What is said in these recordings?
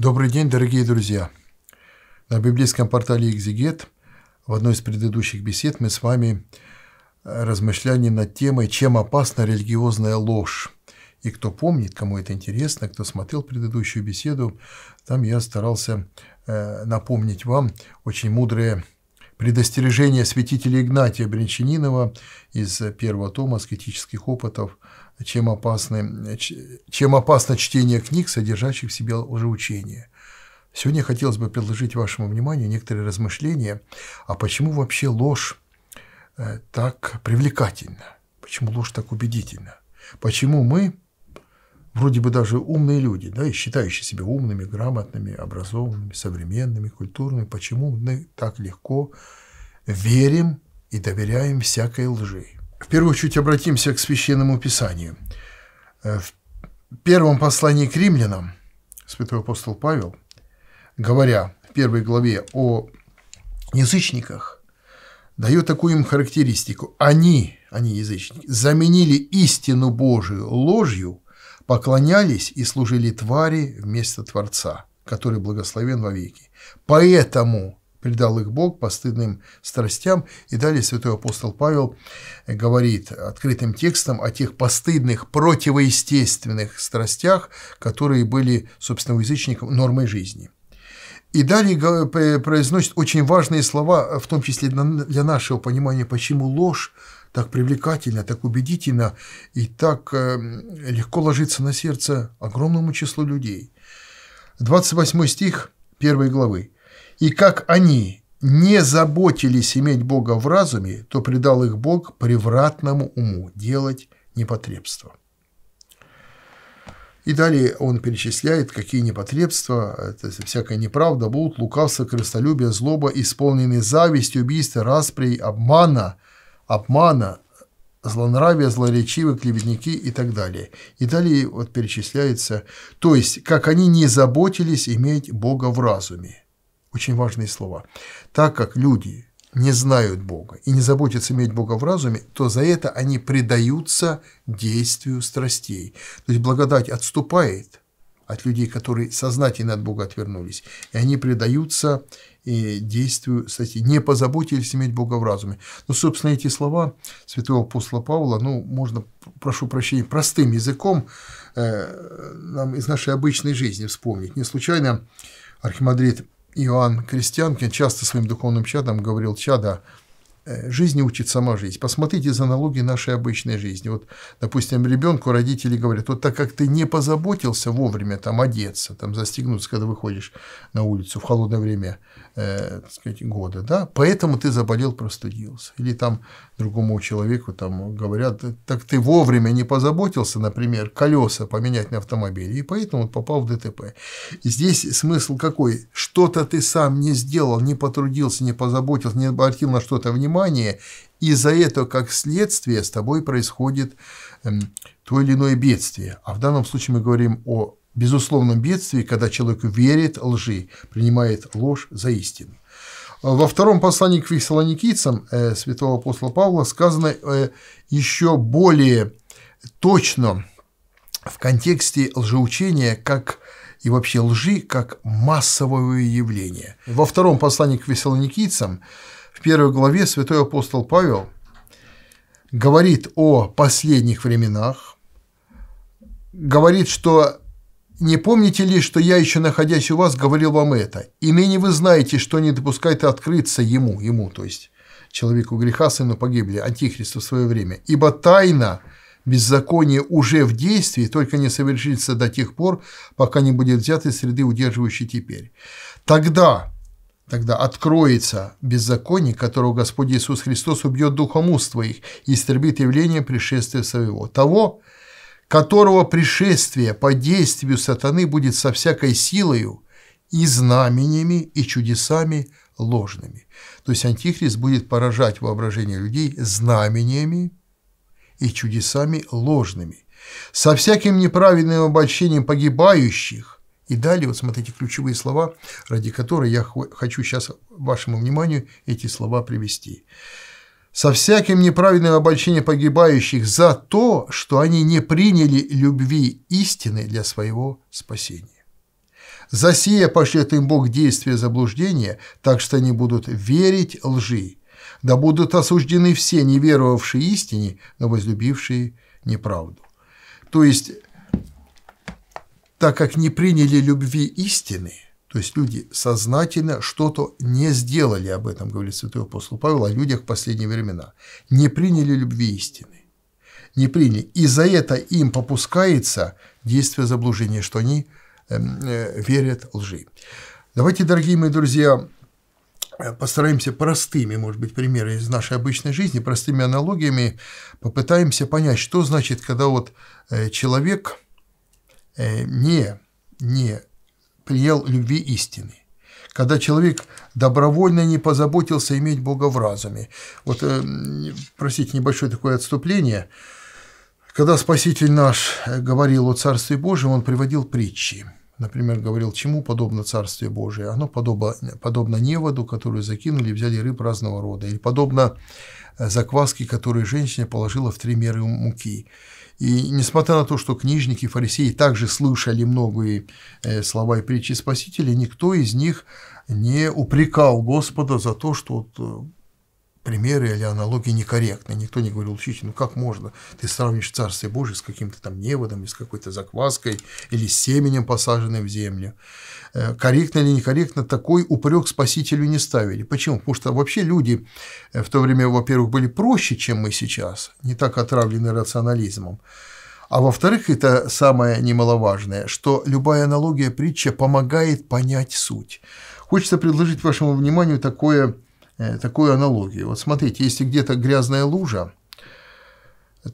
Добрый день, дорогие друзья! На библейском портале «Экзегет» в одной из предыдущих бесед мы с вами э, размышляли над темой «Чем опасна религиозная ложь?». И кто помнит, кому это интересно, кто смотрел предыдущую беседу, там я старался э, напомнить вам очень мудрые предостережение святителя Игнатия Брянчанинова из первого тома «Аскетических опытов», чем, опасны, чем опасно чтение книг, содержащих в себе лжеучения. Сегодня хотелось бы предложить вашему вниманию некоторые размышления, а почему вообще ложь э, так привлекательна, почему ложь так убедительна, почему мы вроде бы даже умные люди, да, и считающие себя умными, грамотными, образованными, современными, культурными, почему мы так легко верим и доверяем всякой лжи? В первую очередь обратимся к Священному Писанию. Э, в первом послании к римлянам святой апостол Павел, говоря в первой главе о язычниках, дает такую им характеристику. Они, они язычники, заменили истину Божию ложью – поклонялись и служили твари вместо Творца, который благословен вовеки. Поэтому предал их Бог постыдным страстям. И далее святой апостол Павел э, говорит открытым текстом о тех постыдных, противоестественных страстях, которые были, собственно, у язычников нормой жизни. И далее э, произносит очень важные слова, в том числе для нашего понимания, почему ложь так привлекательно, так убедительно и так э, легко ложится на сердце огромному числу людей. 28 стих 1 главы. «И как они не заботились иметь Бога в разуме, то предал их Бог превратному уму делать непотребство». И далее он перечисляет, какие непотребства, это всякая неправда, будут лукавство, крестолюбие, злоба, исполненные зависть, убийства, распри, обмана – обмана, злонравия, злоречивы, клеветники и так далее. И далее вот перечисляется, то есть, как они не заботились иметь Бога в разуме. Очень важные слова. Так как люди не знают Бога и не заботятся иметь Бога в разуме, то за это они предаются действию страстей. То есть благодать отступает, от людей, которые сознательно от Бога отвернулись, и они предаются и действию кстати, не позаботились иметь Бога в разуме. Но, ну, собственно, эти слова святого апостола Павла, ну, можно, прошу прощения, простым языком э, нам из нашей обычной жизни вспомнить. Не случайно архимандрит Иоанн Крестьянкин часто своим духовным чадом говорил «Чада, Э, жизнь учит сама жизнь. Посмотрите за налоги нашей обычной жизни. Вот, допустим, ребенку родители говорят, вот так как ты не позаботился вовремя там одеться, там застегнуться, когда выходишь на улицу в холодное время э, так сказать, года, да, поэтому ты заболел, простудился. Или там другому человеку там говорят, так ты вовремя не позаботился, например, колеса поменять на автомобиле, и поэтому попал в ДТП. И здесь смысл какой? Что-то ты сам не сделал, не потрудился, не позаботился, не обратил на что-то внимание, внимание, и за это, как следствие, с тобой происходит эм, то или иное бедствие. А в данном случае мы говорим о безусловном бедствии, когда человек верит лжи, принимает ложь за истину. А во втором послании к фессалоникийцам э, святого апостола Павла сказано э, еще более точно в контексте лжеучения, как и вообще лжи как массовое явление. Во втором послании к фессалоникийцам в первой главе святой апостол Павел говорит о последних временах, говорит, что «Не помните ли, что я, еще находясь у вас, говорил вам это? И ныне вы знаете, что не допускает открыться ему, ему, то есть человеку греха, сыну погибли, антихристу в свое время. Ибо тайна беззаконие уже в действии, только не совершится до тех пор, пока не будет взят из среды, удерживающей теперь. Тогда Тогда откроется беззаконник, которого Господь Иисус Христос убьет духом уст твоих и истребит явление пришествия своего. Того, которого пришествие по действию сатаны будет со всякой силою и знамениями, и чудесами ложными. То есть Антихрист будет поражать воображение людей знамениями и чудесами ложными, со всяким неправедным обольщением погибающих, и далее, вот смотрите, ключевые слова, ради которых я хочу сейчас вашему вниманию эти слова привести. «Со всяким неправильным обольщением погибающих за то, что они не приняли любви истины для своего спасения». за сие пошлет им Бог действие заблуждения, так что они будут верить лжи, да будут осуждены все неверовавшие истине, но возлюбившие неправду». То есть, так как не приняли любви истины, то есть люди сознательно что-то не сделали, об этом говорит святой апостол Павел, о людях в последние времена, не приняли любви истины, не приняли, и за это им попускается действие заблуждения, что они эм, э, верят лжи. Давайте, дорогие мои друзья, э, постараемся простыми, может быть, примеры из нашей обычной жизни, простыми аналогиями попытаемся понять, что значит, когда вот э, человек – Э, не, не принял любви истины. Когда человек добровольно не позаботился иметь Бога в разуме. Вот, э, простите, небольшое такое отступление. Когда Спаситель наш э, говорил о Царстве Божьем, он приводил притчи – например, говорил, чему подобно Царствие Божие? Оно подобно, подобно неводу, которую закинули и взяли рыб разного рода, или подобно э, закваске, которую женщина положила в три меры муки. И несмотря на то, что книжники, фарисеи также слышали многие э, слова и притчи Спасителя, никто из них не упрекал Господа за то, что вот э, примеры или аналогии некорректны. Никто не говорил, учитель, ну как можно? Ты сравнишь Царствие Божие с каким-то там неводом, с какой-то закваской или с семенем, посаженным в землю. Э, корректно или некорректно, такой упрек Спасителю не ставили. Почему? Потому что вообще люди э, в то время, во-первых, были проще, чем мы сейчас, не так отравлены рационализмом. А во-вторых, это самое немаловажное, что любая аналогия притча помогает понять суть. Хочется предложить вашему вниманию такое Э, такую аналогию. Вот смотрите, если где-то грязная лужа,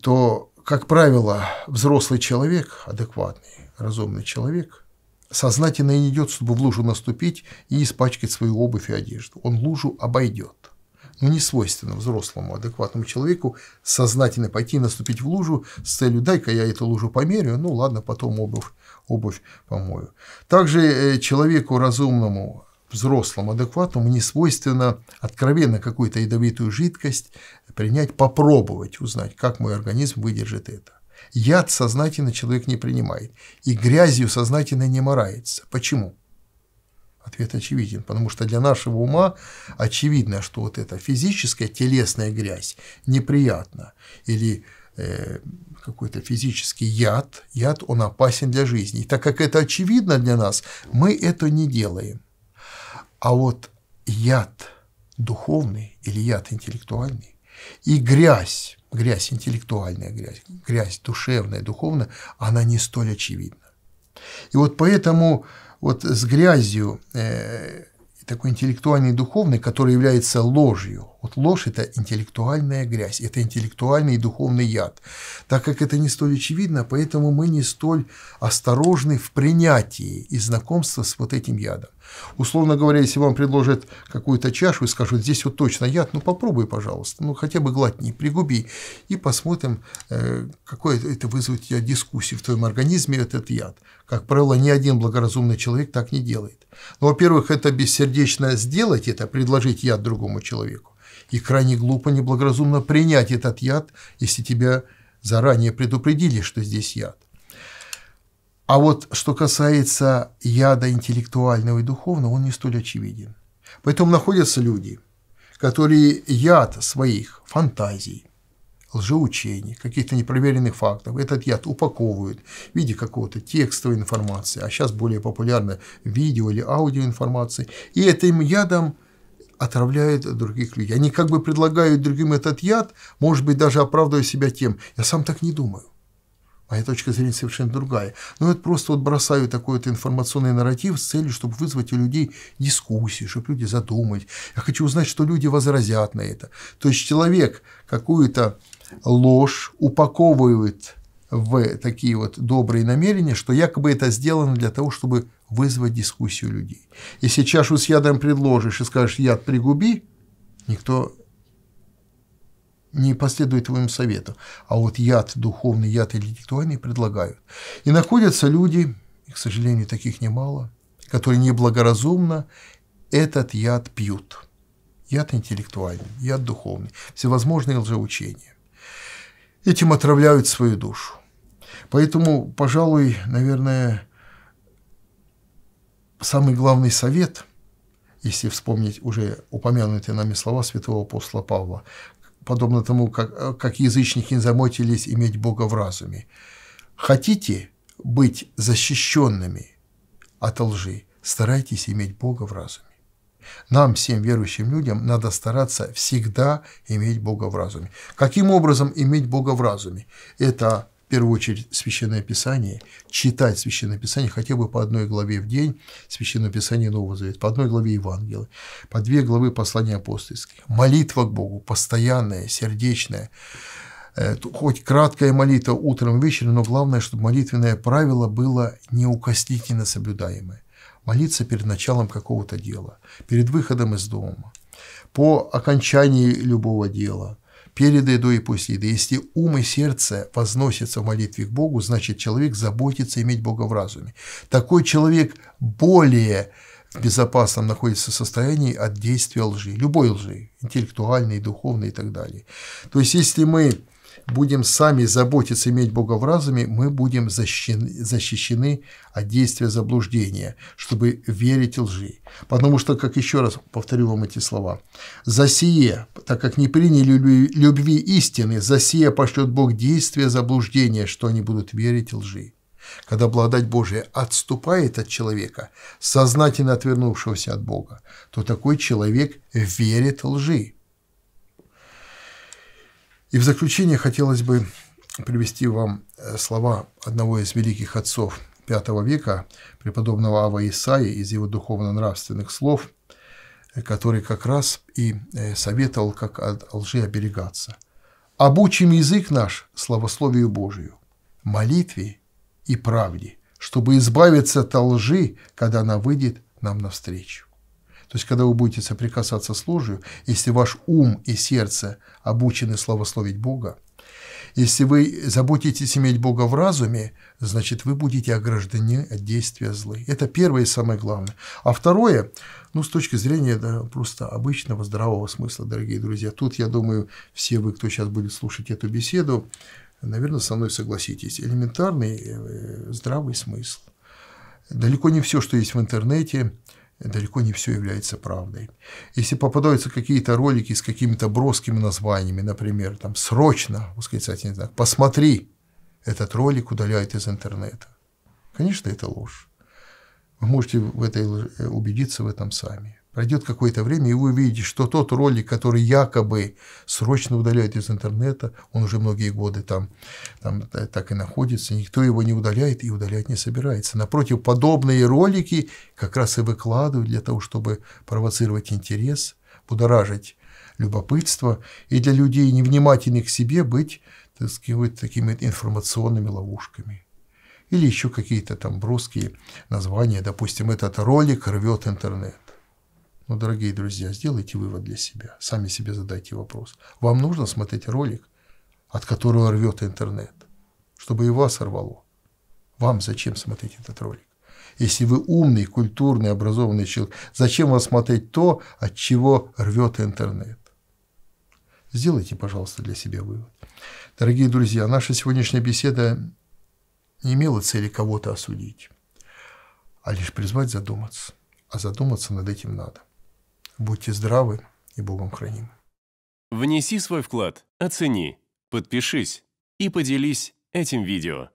то, как правило, взрослый человек, адекватный, разумный человек, сознательно не идет, чтобы в лужу наступить и испачкать свою обувь и одежду. Он лужу обойдет. Но не свойственно взрослому, адекватному человеку сознательно пойти и наступить в лужу с целью «дай-ка я эту лужу померю, ну ладно, потом обувь, обувь помою». Также э, человеку разумному, взрослому, адекватному не свойственно откровенно какую-то ядовитую жидкость принять, попробовать узнать, как мой организм выдержит это. Яд сознательно человек не принимает, и грязью сознательно не морается. Почему? Ответ очевиден, потому что для нашего ума очевидно, что вот эта физическая телесная грязь неприятна, или э, какой-то физический яд, яд, он опасен для жизни. И так как это очевидно для нас, мы это не делаем. А вот яд духовный или яд интеллектуальный и грязь, грязь интеллектуальная, грязь, грязь душевная, духовная, она не столь очевидна. И вот поэтому вот с грязью э, такой интеллектуальной и духовной, которая является ложью. Вот ложь – это интеллектуальная грязь, это интеллектуальный и духовный яд. Так как это не столь очевидно, поэтому мы не столь осторожны в принятии и знакомстве с вот этим ядом. Условно говоря, если вам предложат какую-то чашу и скажут, здесь вот точно яд, ну попробуй, пожалуйста, ну хотя бы глотни, пригуби, и посмотрим, э, какое это вызовет у тебя дискуссию в твоем организме, этот яд. Как правило, ни один благоразумный человек так не делает. Но, во-первых, это бессердечно сделать, это предложить яд другому человеку, и крайне глупо, неблагоразумно принять этот яд, если тебя заранее предупредили, что здесь яд. А вот что касается яда интеллектуального и духовного, он не столь очевиден. Поэтому находятся люди, которые яд своих фантазий, лжеучений, каких-то непроверенных фактов, этот яд упаковывают в виде какого-то текстовой информации, а сейчас более популярно видео или аудиоинформации, и этим ядом отравляют других людей. Они как бы предлагают другим этот яд, может быть, даже оправдывая себя тем, я сам так не думаю моя а точка зрения совершенно другая. Но ну, это просто вот бросаю такой вот информационный нарратив с целью, чтобы вызвать у людей дискуссию, чтобы люди задумались. Я хочу узнать, что люди возразят на это. То есть человек какую-то ложь упаковывает в такие вот добрые намерения, что якобы это сделано для того, чтобы вызвать дискуссию людей. Если чашу с ядом предложишь и скажешь «яд пригуби», никто не последует твоему совету, а вот яд духовный, яд интеллектуальный предлагают. И находятся люди, и, к сожалению, таких немало, которые неблагоразумно этот яд пьют. Яд интеллектуальный, яд духовный, всевозможные лжеучения. Этим отравляют свою душу. Поэтому, пожалуй, наверное, самый главный совет, если вспомнить уже упомянутые нами слова святого апостола Павла, подобно тому, как, как язычники не замотились иметь Бога в разуме. Хотите быть защищенными от лжи, старайтесь иметь Бога в разуме. Нам, всем верующим людям, надо стараться всегда иметь Бога в разуме. Каким образом иметь Бога в разуме? Это первую очередь Священное Писание, читать Священное Писание хотя бы по одной главе в день, Священное Писание Нового Завета, по одной главе Евангелия, по две главы послания апостольских. Молитва к Богу постоянная, сердечная, э, хоть краткая молитва утром, вечером, но главное, чтобы молитвенное правило было неукоснительно соблюдаемое. Молиться перед началом какого-то дела, перед выходом из дома, по окончании любого дела – перед едой и после еды. Если ум и сердце возносятся в молитве к Богу, значит, человек заботится иметь Бога в разуме. Такой человек более в безопасном находится состоянии от действия лжи, любой лжи, интеллектуальной, духовной и так далее. То есть, если мы будем сами заботиться иметь Бога в разуме, мы будем защищены, защищены от действия заблуждения, чтобы верить лжи. Потому что, как еще раз повторю вам эти слова, «За сие, так как не приняли любви истины, за сие пошлет Бог действие заблуждения, что они будут верить лжи». Когда благодать Божия отступает от человека, сознательно отвернувшегося от Бога, то такой человек верит лжи. И в заключение хотелось бы привести вам э, слова одного из великих отцов V века, преподобного Ава Исаи, из его духовно-нравственных слов, э, который как раз и э, советовал, как от лжи оберегаться. «Обучим язык наш славословию Божию, молитве и правде, чтобы избавиться от лжи, когда она выйдет нам навстречу». То есть, когда вы будете соприкасаться с ложью, если ваш ум и сердце обучены славословить Бога, если вы заботитесь иметь Бога в разуме, значит, вы будете ограждены от действия злы. Это первое и самое главное. А второе, ну, с точки зрения да, просто обычного здравого смысла, дорогие друзья, тут, я думаю, все вы, кто сейчас будет слушать эту беседу, наверное, со мной согласитесь. Элементарный э, здравый смысл. Далеко не все, что есть в интернете, далеко не все является правдой. Если попадаются какие-то ролики с какими-то броскими названиями, например, там «срочно», восклицательный знак, «посмотри», этот ролик удаляют из интернета. Конечно, это ложь. Вы можете в этой убедиться в этом сами. Пройдет какое-то время, и вы увидите, что тот ролик, который якобы срочно удаляют из интернета, он уже многие годы там, там э, так и находится, никто его не удаляет и удалять не собирается. Напротив, подобные ролики как раз и выкладывают для того, чтобы провоцировать интерес, будоражить любопытство и для людей, невнимательных к себе, быть так сказать, такими информационными ловушками или еще какие-то там броские названия. Допустим, этот ролик рвет интернет. Но, «Ну, дорогие друзья, сделайте вывод для себя. Сами себе задайте вопрос. Вам нужно смотреть ролик, от которого рвет интернет, чтобы и вас рвало. Вам зачем смотреть этот ролик? Если вы умный, культурный, образованный человек, зачем вам смотреть то, от чего рвет интернет? Сделайте, пожалуйста, для себя вывод. Дорогие друзья, наша сегодняшняя беседа не имела цели кого-то осудить, а лишь призвать задуматься. А задуматься над этим надо. Будьте здравы и Богом храним. Внеси свой вклад, оцени, подпишись и поделись этим видео.